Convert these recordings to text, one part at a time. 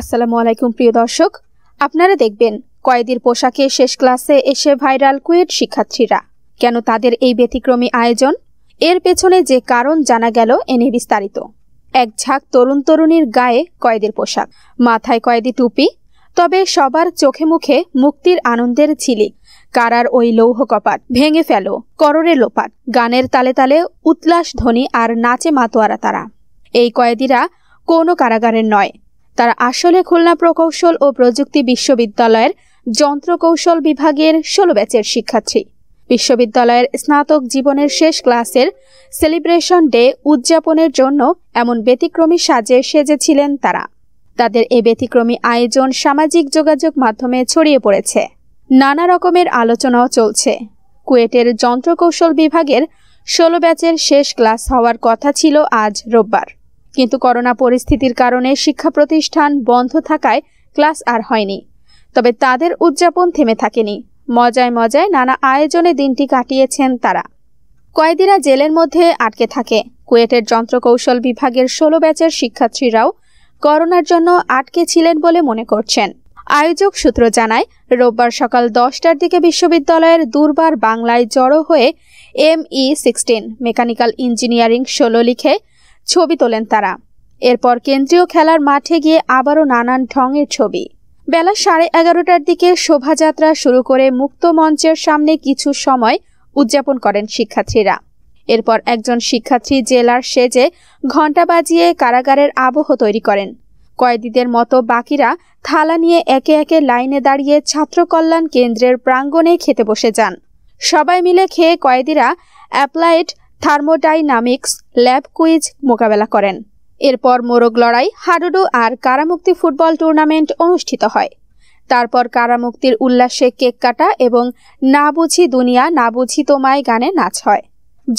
আসসালামু আলাইকুম প্রিয় দর্শক আপনারা দেখবেন কয়েদির পোশাকে শেষ ক্লাসে এসে ভাইরাল কুয়েট শিক্ষার্থীরা কেন তাদের এই ব্যতিক্রমী আয়োজন এর পেছনে যে কারণ জানা গেল এনে বিস্তারিত এক ঝাঁক তরুণ তরুণীর গায়ে কয়েদের পোশাক মাথায় কয়েদি টুপি তবে সবার চোখে মুখে মুক্তির আনন্দের ছিলি কারার ওই লৌহ কপাট ভেঙে ফেল কররে লোপাট গানের তালে তালে উত্লাস ধ্বনি আর নাচে মাতোয়ারা তারা এই কয়েদিরা কোনো কারাগারের নয় তারা আসলে খুলনা প্রকৌশল ও প্রযুক্তি বিশ্ববিদ্যালয়ের যন্ত্রকৌশল বিভাগের ষোলো ব্যাচের শিক্ষার্থী বিশ্ববিদ্যালয়ের স্নাতক জীবনের শেষ ক্লাসের সেলিব্রেশন ডে উদযাপনের জন্য এমন ব্যতিক্রমী সাজে সেজেছিলেন তারা তাদের এ ব্যতিক্রমী আয়োজন সামাজিক যোগাযোগ মাধ্যমে ছড়িয়ে পড়েছে নানা রকমের আলোচনাও চলছে কুয়েটের যন্ত্রকৌশল বিভাগের ষোলো ব্যাচের শেষ ক্লাস হওয়ার কথা ছিল আজ রোববার কিন্তু করোনা পরিস্থিতির কারণে শিক্ষা প্রতিষ্ঠান বন্ধ থাকায় ক্লাস আর হয়নি তবে তাদের উদযাপন থেমে থাকেনি মজায় মজায় নানা আয়োজনে দিনটি কাটিয়েছেন তারা কয়েদিরা জেলের মধ্যে আটকে থাকে কুয়েটের যন্ত্রকৌশল বিভাগের ষোলো ব্যাচের শিক্ষার্থীরাও করোনার জন্য আটকে ছিলেন বলে মনে করছেন আয়োজক সূত্র জানায় রোববার সকাল দশটার দিকে বিশ্ববিদ্যালয়ের দুর্বার বাংলায় জড়ো হয়ে M E sixteen mechanical engineering ষোলো লিখে ছবি তোলেন তারা এরপর কেন্দ্রীয় খেলার মাঠে গিয়ে আবারও নানান ঢঙের ছবি বেলা সাড়ে এগারোটার দিকে শোভাযাত্রা শুরু করে মুক্ত মঞ্চের সামনে কিছু সময় উদযাপন করেন শিক্ষার্থীরা এরপর একজন শিক্ষার্থী জেলার সেজে ঘণ্টা বাজিয়ে কারাগারের আবহ তৈরি করেন কয়েদিদের মতো বাকিরা থালা নিয়ে একে একে লাইনে দাঁড়িয়ে ছাত্র কল্যাণ কেন্দ্রের প্রাঙ্গণে খেতে বসে যান সবাই মিলে খেয়ে কয়েদিরা অ্যাপ্লাইড থার্মোডাইনামিক্স ল্যাব কুইজ মোকাবেলা করেন এরপর মোরগ লড়াই হাডুডু আর কারামুক্তি ফুটবল টুর্নামেন্ট অনুষ্ঠিত হয় তারপর কারামুক্তির উল্লাসে কেক কাটা এবং না বুঝি দুনিয়া না বুঝি তোমায় গানে নাচ হয়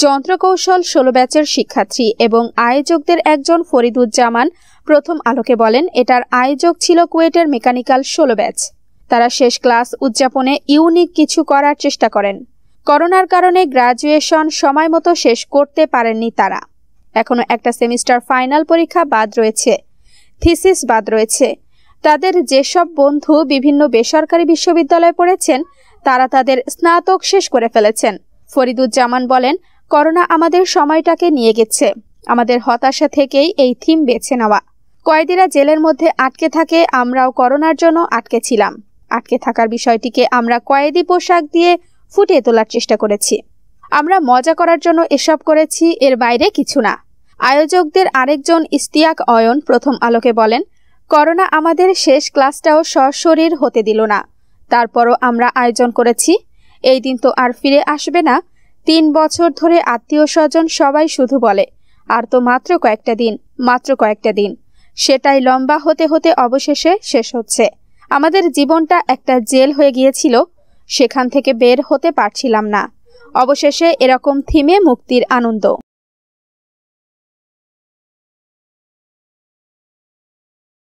যন্ত্রকৌশল ষোলো ব্যাচের শিক্ষার্থী এবং আয়োজকদের একজন ফরিদুজ্জামান প্রথম আলোকে বলেন এটার আয়োজক ছিল কুয়েটের মেকানিক্যাল ষোলো ব্যাচ তারা শেষ ক্লাস উদযাপনে ইউনিক কিছু করার চেষ্টা করেন করোনার কারণে গ্রাজুয়েশন সময় মতো শেষ করতে পারেননি তারা এখনও একটা সেমিস্টার ফাইনাল পরীক্ষা বাদ রয়েছে থিসিস বাদ রয়েছে তাদের যেসব বন্ধু বিভিন্ন বেসরকারি বিশ্ববিদ্যালয়ে পড়েছেন তারা তাদের স্নাতক শেষ করে ফেলেছেন ফরিদুজ্জামান বলেন করোনা আমাদের সময়টাকে নিয়ে গেছে আমাদের হতাশা থেকেই এই থিম বেছে নেওয়া কয়েদিরা জেলের মধ্যে আটকে থাকে আমরাও করোনার জন্য আটকে ছিলাম আটকে থাকার বিষয়টিকে আমরা কয়েদি পোশাক দিয়ে ফুটিয়ে তোলার চেষ্টা করেছি আমরা মজা করার জন্য এসব করেছি এর বাইরে কিছু না আয়োজকদের আরেকজন ইস্তিয়াক অয়ন প্রথম আলোকে বলেন করোনা আমাদের শেষ ক্লাসটাও সশরীর হতে দিল না তারপরও আমরা আয়োজন করেছি এই দিন তো আর ফিরে আসবে না তিন বছর ধরে আত্মীয় স্বজন সবাই শুধু বলে আর তো মাত্র কয়েকটা দিন মাত্র কয়েকটা দিন সেটাই লম্বা হতে হতে অবশেষে শেষ হচ্ছে আমাদের জীবনটা একটা জেল হয়ে গিয়েছিল সেখান থেকে বের হতে পারছিলাম না অবশেষে এরকম থিমে মুক্তির আনন্দ